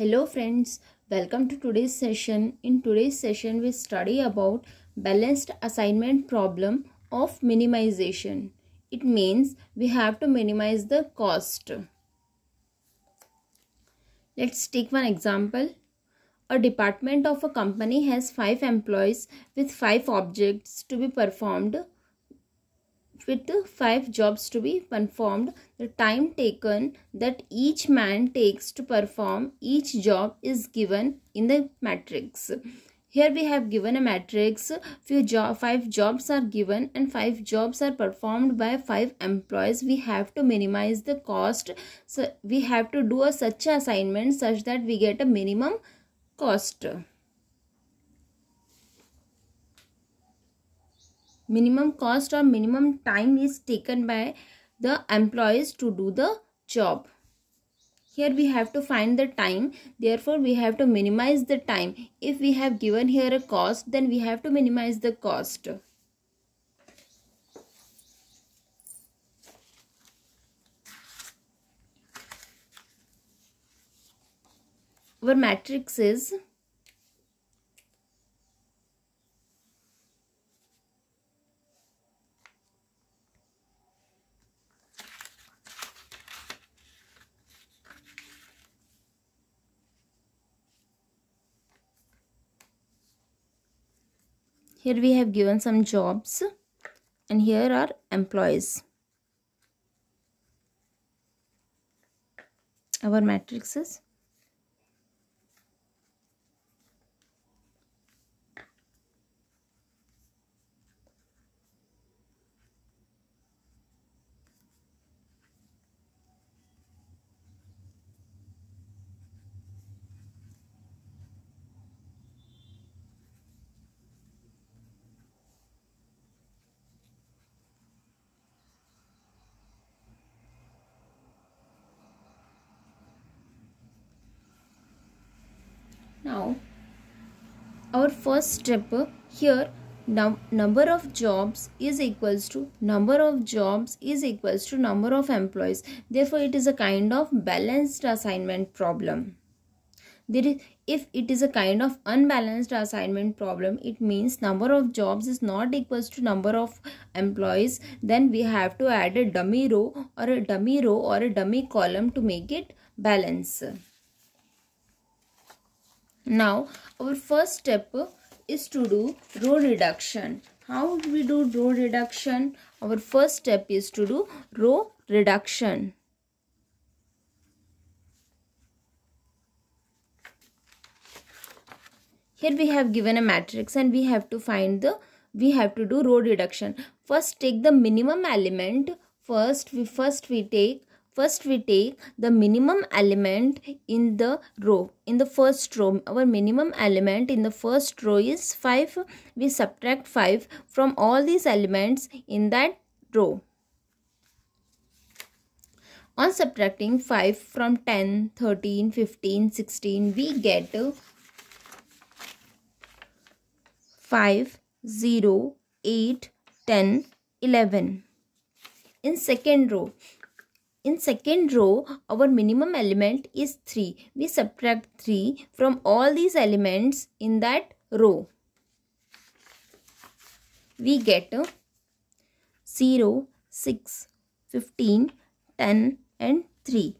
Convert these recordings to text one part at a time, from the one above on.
Hello friends, welcome to today's session. In today's session, we study about balanced assignment problem of minimization. It means we have to minimize the cost. Let's take one example. A department of a company has 5 employees with 5 objects to be performed with the five jobs to be performed the time taken that each man takes to perform each job is given in the matrix here we have given a matrix few job five jobs are given and five jobs are performed by five employees we have to minimize the cost so we have to do a such assignment such that we get a minimum cost minimum cost or minimum time is taken by the employees to do the job here we have to find the time therefore we have to minimize the time if we have given here a cost then we have to minimize the cost our matrix is here we have given some jobs and here are employees our matrices Now, our first step here num number of jobs is equals to number of jobs is equals to number of employees therefore it is a kind of balanced assignment problem there is, if it is a kind of unbalanced assignment problem it means number of jobs is not equals to number of employees then we have to add a dummy row or a dummy row or a dummy column to make it balance now our first step is to do row reduction. How we do row reduction? Our first step is to do row reduction. Here we have given a matrix and we have to find the, we have to do row reduction. First take the minimum element. First we, first we take first we take the minimum element in the row in the first row our minimum element in the first row is 5 we subtract 5 from all these elements in that row on subtracting 5 from 10 13 15 16 we get 5 0 8 10 11 in second row in second row, our minimum element is 3. We subtract 3 from all these elements in that row. We get 0, 6, 15, 10 and 3.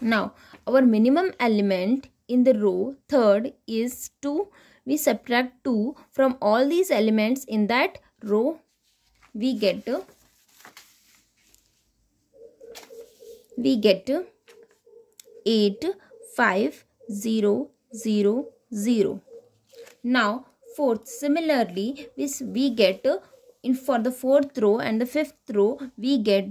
Now, our minimum element in the row third is 2. We subtract 2 from all these elements in that row. We get we get 85000. Now fourth similarly we, we get in for the fourth row and the fifth row we get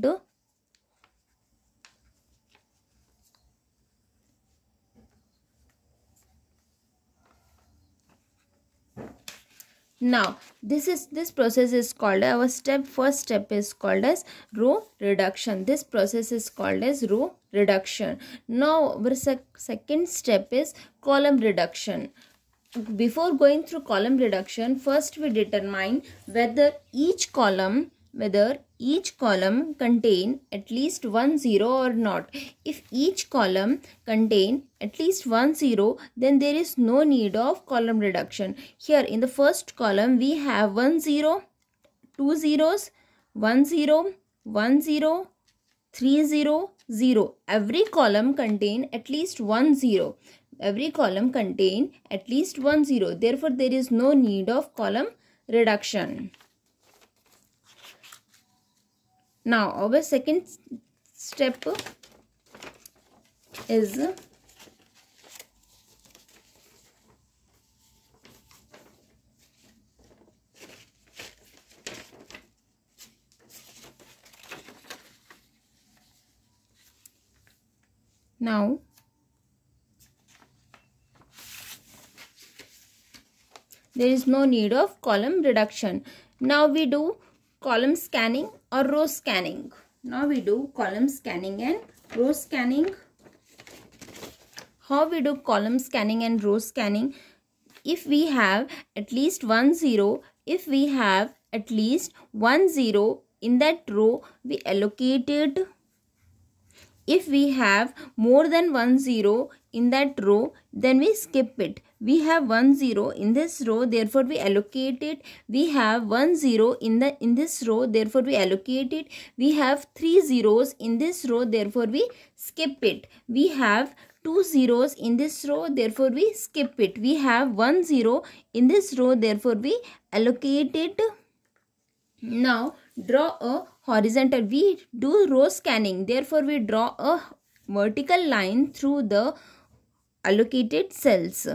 now this is this process is called our step first step is called as row reduction this process is called as row reduction now our sec second step is column reduction before going through column reduction first we determine whether each column whether each column contain at least one zero or not. If each column contain at least one zero, then there is no need of column reduction. Here in the first column, we have one zero, two zeros, one zero, one zero, three zero, zero. Every column contain at least one zero. Every column contain at least one zero. Therefore, there is no need of column reduction now our second step is now there is no need of column reduction now we do column scanning or row scanning. Now we do column scanning and row scanning. How we do column scanning and row scanning? If we have at least one zero, if we have at least one zero in that row, we allocate it. If we have more than one zero in that row, then we skip it we have one zero in this row therefore we allocate it we have one zero in the in this row therefore we allocate it we have three zeros in this row therefore we skip it we have two zeros in this row therefore we skip it we have one zero in this row therefore we allocate it now draw a horizontal we do row scanning therefore we draw a vertical line through the allocated cells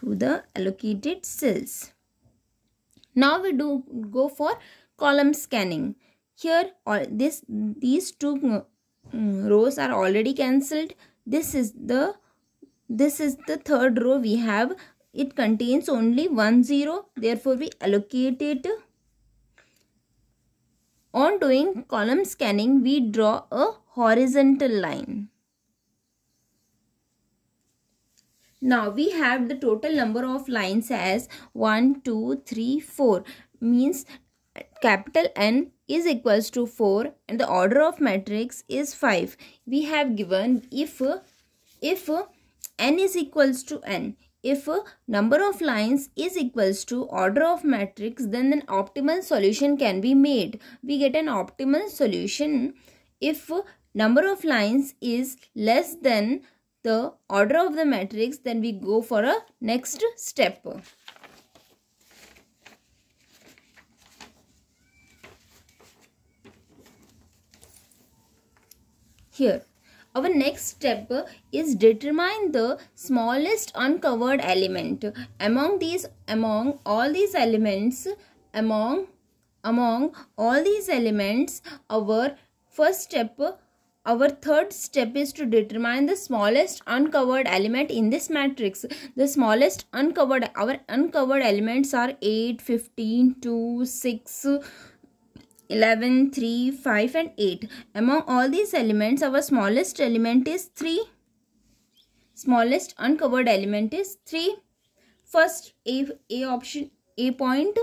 through the allocated cells. Now we do go for column scanning. Here all this these two mm, rows are already cancelled. This is the this is the third row we have. It contains only one zero. Therefore we allocate it. On doing column scanning, we draw a horizontal line. Now we have the total number of lines as 1, 2, 3, 4 means capital N is equals to 4 and the order of matrix is 5. We have given if, if N is equals to N if number of lines is equals to order of matrix then an optimal solution can be made we get an optimal solution if number of lines is less than the order of the matrix, then we go for a next step. Here, our next step is determine the smallest uncovered element among these among all these elements among among all these elements our first step our third step is to determine the smallest uncovered element in this matrix. The smallest uncovered, our uncovered elements are 8, 15, 2, 6, 11, 3, 5 and 8. Among all these elements, our smallest element is 3. Smallest uncovered element is 3. First, A, A option, A point,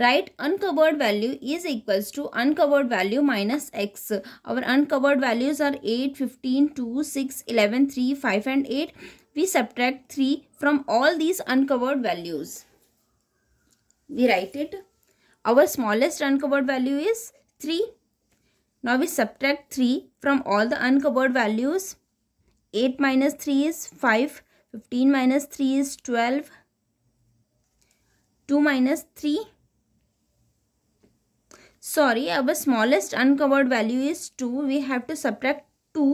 write uncovered value is equals to uncovered value minus x our uncovered values are 8 15 2 6 11 3 5 and 8 we subtract 3 from all these uncovered values we write it our smallest uncovered value is 3 now we subtract 3 from all the uncovered values 8 minus 3 is 5 15 minus 3 is 12 2 minus 3 sorry our smallest uncovered value is 2 we have to subtract 2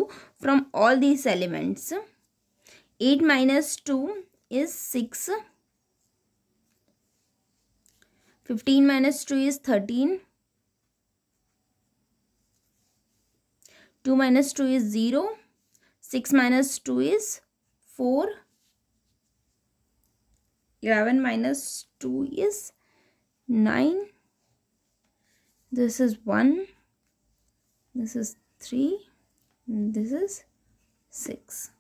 from all these elements 8 minus 2 is 6 15 minus 2 is 13 2 minus 2 is 0 6 minus 2 is 4 11 minus 2 is 9 this is 1 this is 3 this is 6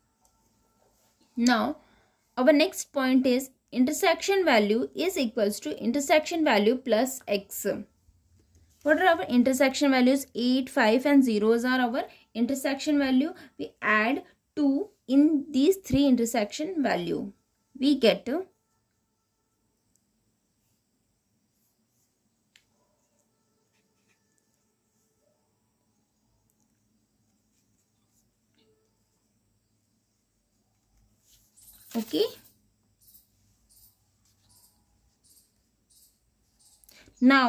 now our next point is intersection value is equals to intersection value plus x what are our intersection values 8 5 and zeros are our intersection value we add 2 in these three intersection value we get okay now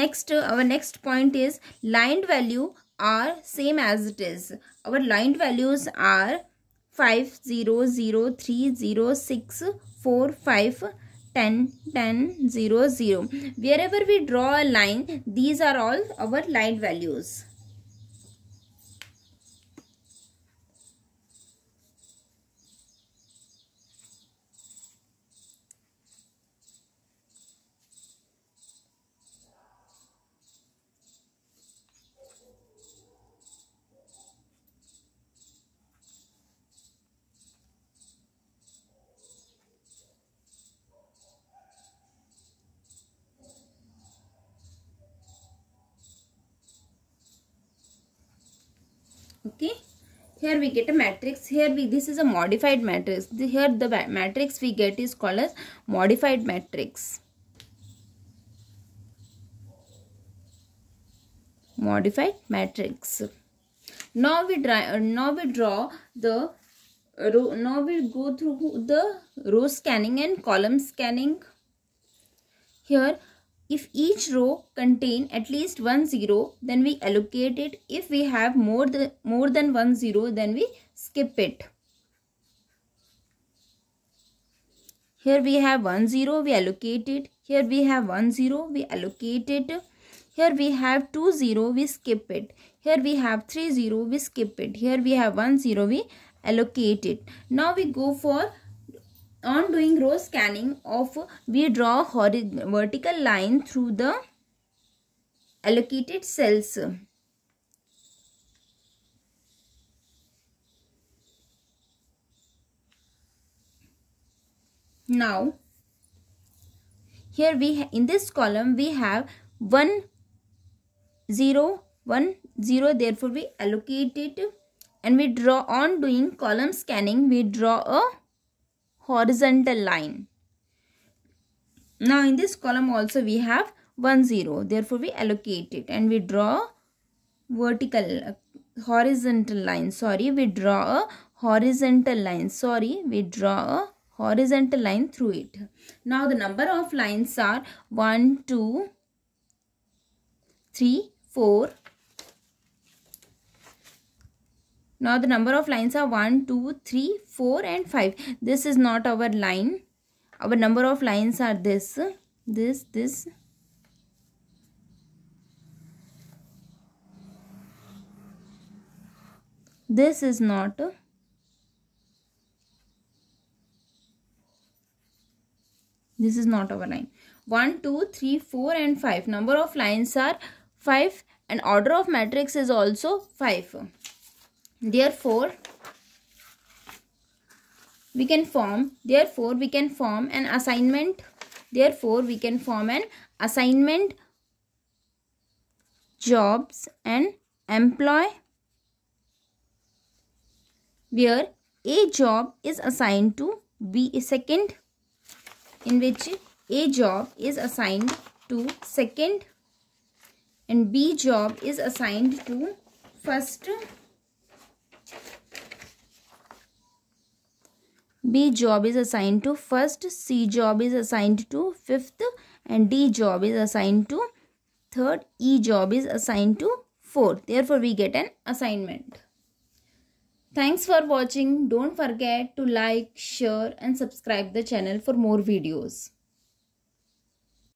next our next point is lined value are same as it is our lined values are 5 0 0 3 0 6 4 5 10 10 0 0 wherever we draw a line these are all our lined values okay here we get a matrix here we this is a modified matrix here the matrix we get is called as modified matrix modified matrix now we draw uh, now we draw the row now we go through the row scanning and column scanning here if each row contain at least one zero, then we allocate it. If we have more than, more than one zero, then we skip it. Here we have one zero, we allocate it. Here we have one zero, we allocate it. Here we have two zero, we skip it. Here we have three zero, we skip it. Here we have one zero, we allocate it. Now we go for on doing row scanning of we draw vertical line through the allocated cells now here we in this column we have 1 0 1 0 therefore we allocate it and we draw on doing column scanning we draw a horizontal line. Now in this column also we have 1 0 therefore we allocate it and we draw vertical uh, horizontal line sorry we draw a horizontal line sorry we draw a horizontal line through it. Now the number of lines are 1 2 3 4 Now the number of lines are 1, 2, 3, 4 and 5. This is not our line. Our number of lines are this, this, this. This is not. This is not our line. 1, 2, 3, 4 and 5. Number of lines are 5 and order of matrix is also 5. Therefore, we can form, therefore we can form an assignment, therefore we can form an assignment, jobs and employ where a job is assigned to b a second in which a job is assigned to second and b job is assigned to first B job is assigned to first, C job is assigned to fifth and D job is assigned to third, E job is assigned to fourth. Therefore, we get an assignment. Thanks for watching. Don't forget to like, share and subscribe the channel for more videos.